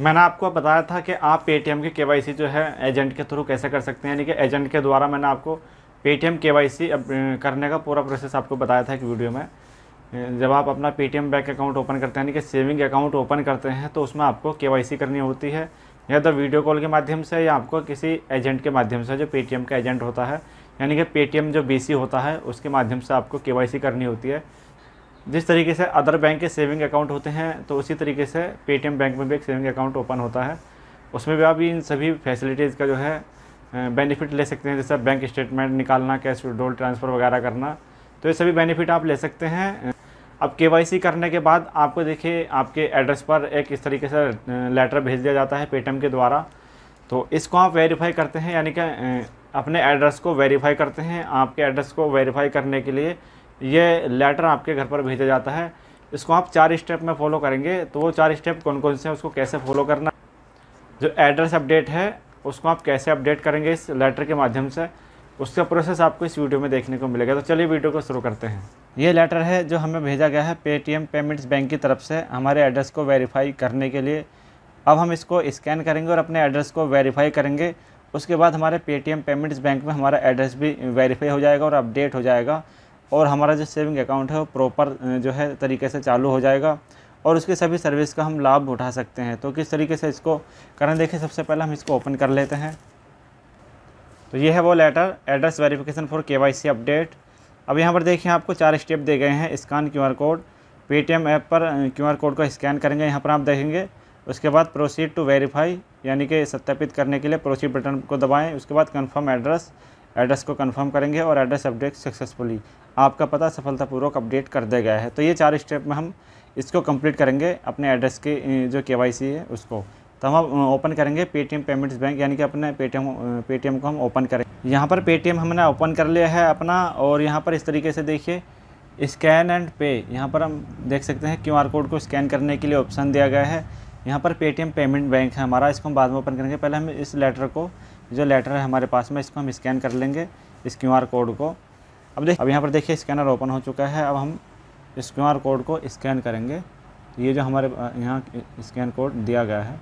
मैंने आपको बताया था कि आप टी एम के जो है एजेंट के थ्रू कैसे कर सकते हैं यानी कि एजेंट के द्वारा मैंने आपको एम के वाई करने का पूरा प्रोसेस आपको बताया था एक वीडियो में जब आप अपना पेटीएम बैंक अकाउंट ओपन करते हैं यानी कि सेविंग अकाउंट ओपन करते हैं तो उसमें आपको के करनी होती है या तो वीडियो कॉल के माध्यम से या आपको किसी एजेंट के माध्यम से जो एम का एजेंट होता है यानी कि एम जो सी होता है उसके माध्यम से आपको के करनी होती है जिस तरीके से अदर बैंक के सेविंग अकाउंट होते हैं तो उसी तरीके से पेटीएम बैंक में भी एक सेविंग अकाउंट ओपन होता है उसमें भी आप इन सभी फैसिलिटीज़ का जो है बेनिफिट ले सकते हैं जैसे बैंक स्टेटमेंट निकालना कैश विड्रोल ट्रांसफ़र वगैरह करना तो ये सभी बेनिफिट आप ले सकते हैं अब के करने के बाद आपको देखिए आपके एड्रेस पर एक इस तरीके से लेटर भेज दिया जाता है पेटीएम के द्वारा तो इसको आप वेरीफाई करते हैं यानी कि अपने एड्रेस को वेरीफाई करते हैं आपके एड्रेस को वेरीफाई करने के लिए ये लेटर आपके घर पर भेजा जाता है इसको आप चार स्टेप में फॉलो करेंगे तो वो चार स्टेप कौन कौन से हैं उसको कैसे फॉलो करना जो एड्रेस अपडेट है उसको आप कैसे अपडेट करेंगे इस लेटर के माध्यम से उसका प्रोसेस आपको इस वीडियो में देखने को मिलेगा तो चलिए वीडियो को शुरू करते हैं ये लेटर है जो हमें भेजा गया है पेटीएम पेमेंट्स बैंक की तरफ से हमारे एड्रेस को वेरीफाई करने के लिए अब हम इसको स्कैन करेंगे और अपने एड्रेस को वेरीफाई करेंगे उसके बाद हमारे पेटीएम पेमेंट्स बैंक में हमारा एड्रेस भी वेरीफाई हो जाएगा और अपडेट हो जाएगा और हमारा जो सेविंग अकाउंट है वो प्रॉपर जो है तरीके से चालू हो जाएगा और उसकी सभी सर्विस का हम लाभ उठा सकते हैं तो किस तरीके से इसको करें देखिए सबसे पहले हम इसको ओपन कर लेते हैं तो ये है वो letter address verification for KYC update अब यहाँ पर देखिए आपको चार स्टेप दे गए हैं scan QR code Paytm app पर क्यूआर कोड को स्कैन करेंगे यहाँ पर आप देखेंगे उसके बाद प्रोसीड टू वेरीफाई यानी कि सत्यापित करने के लिए प्रोसीड बटन को दबाएं उसके बाद कंफर्म एड्रेस एड्रेस को कंफर्म करेंगे और एड्रेस अपडेट सक्सेसफुली आपका पता सफलतापूर्वक अपडेट कर दिया गया है तो ये चार स्टेप में हम इसको कंप्लीट करेंगे अपने एड्रेस के जो के है उसको तो हम ओपन करेंगे पेटीएम पेमेंट्स बैंक यानी कि अपने पेटीएम पेटीएम को हम ओपन करें यहाँ पर पेटीएम हमने ओपन कर लिया है अपना और यहाँ पर इस तरीके से देखिए स्कैन एंड पे यहाँ पर हम देख सकते हैं क्यूआर कोड को स्कैन करने के लिए ऑप्शन दिया गया है यहाँ पर पेटीएम पेमेंट बैंक है हमारा इसको हम बाद में ओपन करेंगे पहले हम इस लेटर को जो लेटर है हमारे पास में इसको हम स्कैन कर लेंगे इस क्यू आर कोड को अब देख अब यहाँ पर देखिए स्कैनर ओपन हो चुका है अब हम इस क्यू आर कोड को स्कैन करेंगे ये जो हमारे यहाँ स्कैन कोड दिया गया है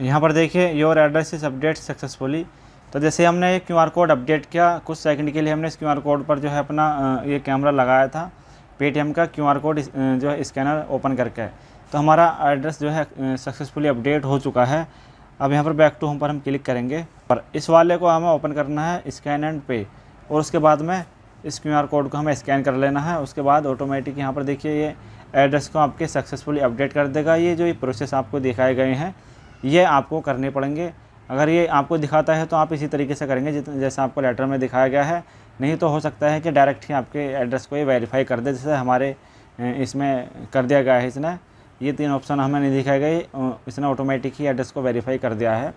यहाँ पर देखिए your address is update successfully तो जैसे हमने ये क्यू आर कोड अपडेट किया कुछ सेकंड के लिए हमने इस क्यू आर कोड पर जो है अपना ये कैमरा लगाया था पेटीएम का क्यू आर कोड जो है स्कैनर ओपन करके तो हमारा एड्रेस जो है सक्सेसफुली अपडेट हो चुका है अब यहाँ पर बैक टू होम पर हम क्लिक करेंगे पर इस वाले को हमें ओपन करना है स्कैन एंड पे और उसके बाद में इस क्यू कोड को हमें स्कैन कर लेना है उसके बाद ऑटोमेटिक यहाँ पर देखिए ये एड्रेस को आपके सक्सेसफुली अपडेट कर देगा ये जो ये प्रोसेस आपको दिखाए गए हैं ये आपको करने पड़ेंगे अगर ये आपको दिखाता है तो आप इसी तरीके से करेंगे जितने जैसा आपको लेटर में दिखाया गया है नहीं तो हो सकता है कि डायरेक्ट ही आपके एड्रेस को ये वेरीफाई कर दे जैसे हमारे इसमें कर दिया गया है इसने ये तीन ऑप्शन हमें नहीं दिखाए गए इसने ऑटोमेटिक ही एड्रेस को वेरीफाई कर दिया है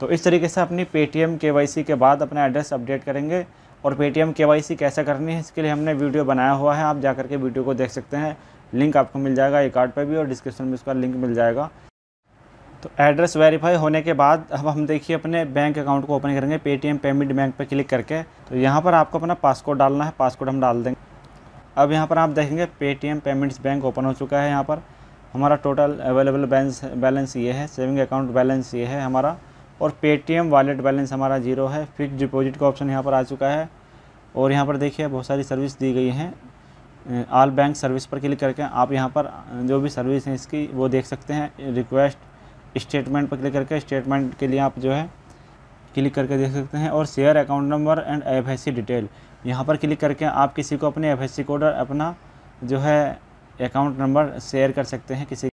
तो इस तरीके से अपनी पेटीएम के के बाद अपना एड्रेस अपडेट करेंगे और पेटीएम के कैसे करनी है इसके लिए हमने वीडियो बनाया हुआ है आप जा के वीडियो को देख सकते हैं लिंक आपको मिल जाएगा ये कार्ड पर भी और डिस्क्रिप्शन में उसका लिंक मिल जाएगा तो एड्रेस वेरीफाई होने के बाद अब हम देखिए अपने बैंक अकाउंट को ओपन करेंगे पेटीएम पेमेंट बैंक पर क्लिक करके तो यहाँ पर आपको अपना पासकोड डालना है पासकोड हम डाल देंगे अब यहाँ पर आप देखेंगे पेटीएम पेमेंट्स बैंक ओपन हो चुका है यहाँ पर हमारा टोटल अवेलेबल बैलेंस बैलेंस ये है सेविंग अकाउंट बैलेंस ये है हमारा और पेटीएम वॉलेट बैलेंस हमारा जीरो है फिक्स डिपॉजिट का ऑप्शन यहाँ पर आ चुका है और यहाँ पर देखिए बहुत सारी सर्विस दी गई हैं आल बैंक सर्विस पर क्लिक करके आप यहाँ पर जो भी सर्विस हैं इसकी वो देख सकते हैं रिक्वेस्ट स्टेटमेंट पर क्लिक करके स्टेटमेंट के लिए आप जो है क्लिक करके देख सकते हैं और share account number and F detail यहाँ पर क्लिक करके आप किसी को अपने एफ कोड और अपना जो है अकाउंट नंबर शेयर कर सकते हैं किसी